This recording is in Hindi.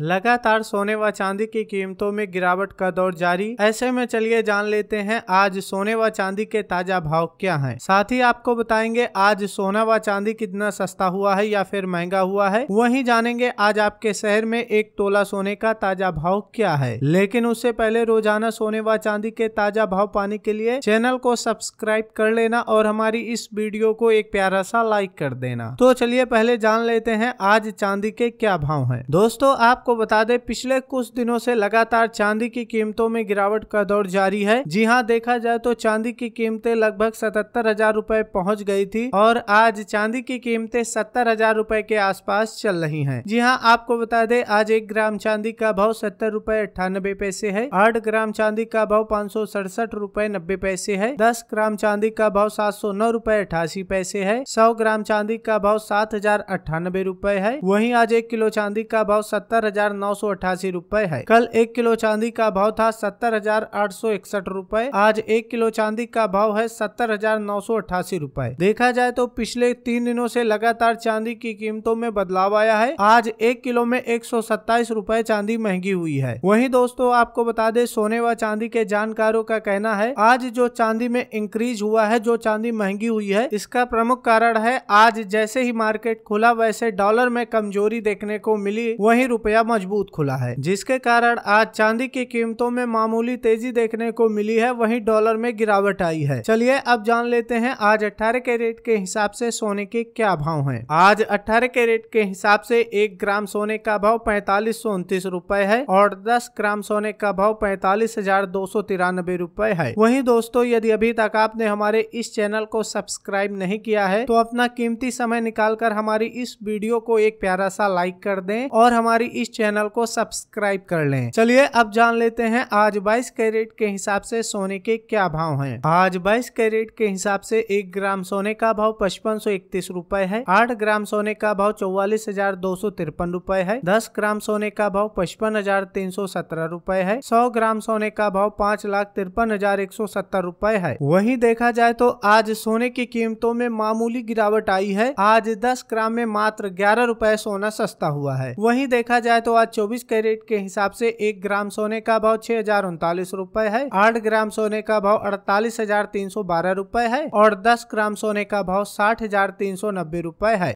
लगातार सोने व चांदी की कीमतों में गिरावट का दौर जारी ऐसे में चलिए जान लेते हैं आज सोने व चांदी के ताजा भाव क्या हैं। साथ ही आपको बताएंगे आज सोना व चांदी कितना सस्ता हुआ है या फिर महंगा हुआ है वहीं जानेंगे आज आपके शहर में एक तोला सोने का ताजा भाव क्या है लेकिन उससे पहले रोजाना सोने व चांदी के ताजा भाव पाने के लिए चैनल को सब्सक्राइब कर लेना और हमारी इस वीडियो को एक प्यारा सा लाइक कर देना तो चलिए पहले जान लेते हैं आज चांदी के क्या भाव है दोस्तों आप आपको बता दें पिछले कुछ दिनों से लगातार चांदी की कीमतों में गिरावट का दौर जारी है जी हाँ देखा जाए तो चांदी की कीमतें लगभग सतहत्तर हजार रूपए पहुँच गयी थी और आज चांदी की कीमतें सत्तर हजार रूपए के आसपास चल रही है जी हाँ आपको बता दें आज एक ग्राम चांदी का भाव सत्तर रूपए अठानबे पैसे है आठ ग्राम चांदी का भाव पाँच सौ सड़सठ रूपए नब्बे पैसे है दस ग्राम चांदी का भाव सात सौ नौ रूपए अठासी पैसे है सौ ग्राम चांदी का भाव सात हजार अठानबे रूपए है वही आज एक किलो चांदी का भाव सत्तर हजार नौ सौ अठासी रूपए है कल एक किलो चांदी का भाव था सत्तर हजार आठ सौ इकसठ रूपए आज एक किलो चांदी का भाव है सत्तर हजार नौ सौ अठासी रूपए देखा जाए तो पिछले तीन दिनों से लगातार चांदी की कीमतों में बदलाव आया है आज एक किलो में एक सौ सत्ताईस रूपए चांदी महंगी हुई है वही दोस्तों आपको बता दे सोने व चांदी के जानकारों का कहना है आज जो चांदी में इंक्रीज हुआ है जो चांदी महंगी हुई है इसका प्रमुख कारण है आज जैसे ही मार्केट खुला वैसे डॉलर में कमजोरी देखने को मिली वही रुपया दायरा मजबूत खुला है जिसके कारण आज चांदी की कीमतों में मामूली तेजी देखने को मिली है वही डॉलर में गिरावट आई है चलिए अब जान लेते हैं आज अठारह कैरेट के, हिसाब से सोने के क्या भाव है आज अठारह कैरेट के, के हिसाब से एक ग्राम सोने का भाव पैतालीस सौ उनतीस रूपए है और दस ग्राम सोने का भाव पैतालीस हजार दो सौ तिरानबे रूपए है वही दोस्तों यदि अभी तक आपने हमारे इस चैनल को सब्सक्राइब नहीं किया है तो अपना कीमती समय निकालकर हमारी इस वीडियो को एक प्यारा सा लाइक कर दें और हमारी इस चैनल को सब्सक्राइब कर लें चलिए अब जान लेते हैं आज 22 कैरेट के हिसाब से सोने के क्या भाव हैं आज 22 कैरेट के हिसाब से एक ग्राम सोने का भाव पचपन सौ इकतीस रूपए है आठ ग्राम सोने का भाव चौवालीस हजार दो सौ तिरपन रूपए है दस ग्राम सोने का भाव पचपन हजार तीन सौ सत्रह रूपए है सौ ग्राम सोने का भाव पाँच लाख तिरपन हजार एक सौ सत्तर रूपए है वही देखा जाए तो आज सोने की कीमतों में मामूली गिरावट आई है आज दस ग्राम में मात्र ग्यारह रूपए सोना सस्ता हुआ है वही देखा जाए तो आज 24 कैरेट के हिसाब से एक ग्राम सोने का भाव छह हजार उनतालीस रूपए है आठ ग्राम सोने का भाव अड़तालीस हजार तीन सौ बारह रूपए है और दस ग्राम सोने का भाव साठ हजार तीन सौ नब्बे रूपए है